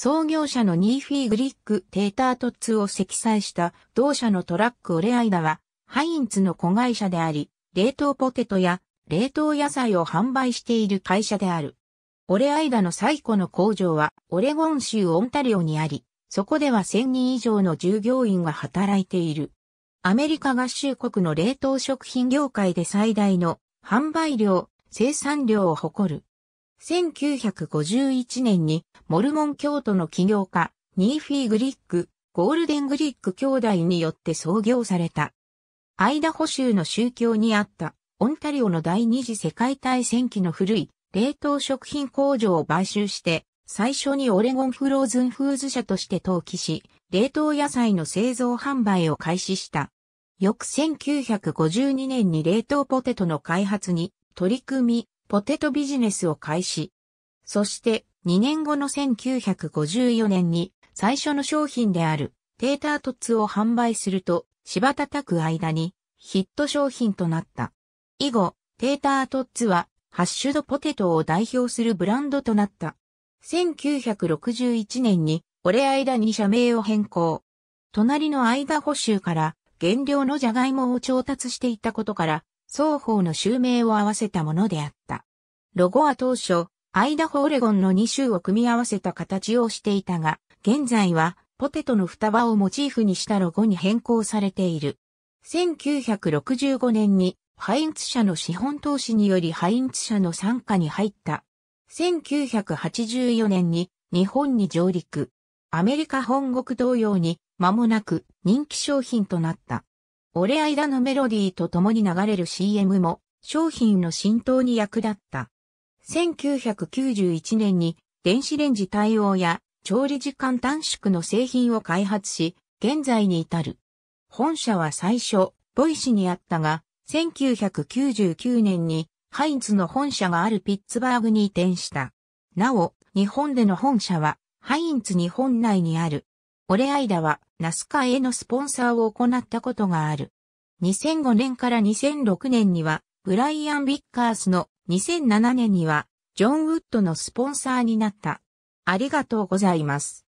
創業者のニーフィー・グリック・テーター・トッツを積載した同社のトラックオレアイダは、ハインツの子会社であり、冷凍ポテトや冷凍野菜を販売している会社である。オレアイダの最古の工場はオレゴン州オンタリオにあり、そこでは1000人以上の従業員が働いている。アメリカ合衆国の冷凍食品業界で最大の販売量、生産量を誇る。1951年にモルモン教徒の起業家、ニーフィー・グリック、ゴールデン・グリック兄弟によって創業された。アイダホ州の宗教にあったオンタリオの第二次世界大戦期の古い冷凍食品工場を買収して、最初にオレゴンフローズンフーズ社として登記し、冷凍野菜の製造販売を開始した。翌1952年に冷凍ポテトの開発に取り組み、ポテトビジネスを開始。そして2年後の1954年に最初の商品であるテータートッツを販売すると柴叩く間にヒット商品となった。以後、テータートッツはハッシュドポテトを代表するブランドとなった。1961年に俺間に社名を変更。隣の間補修から原料のジャガイモを調達していたことから双方の州名を合わせたものであった。ロゴは当初、アイダホ・オレゴンの2州を組み合わせた形をしていたが、現在はポテトの双葉をモチーフにしたロゴに変更されている。1965年にハインツ社の資本投資によりハインツ社の参加に入った。1984年に日本に上陸。アメリカ本国同様に間もなく人気商品となった。俺間のメロディーと共に流れる CM も商品の浸透に役立った。1991年に電子レンジ対応や調理時間短縮の製品を開発し、現在に至る。本社は最初、ボイシにあったが、1999年にハインツの本社があるピッツバーグに移転した。なお、日本での本社は、ハインツ日本内にある。オレアイダは、ナスカへのスポンサーを行ったことがある。2005年から2006年には、ブライアン・ビッカースの2007年には、ジョン・ウッドのスポンサーになった。ありがとうございます。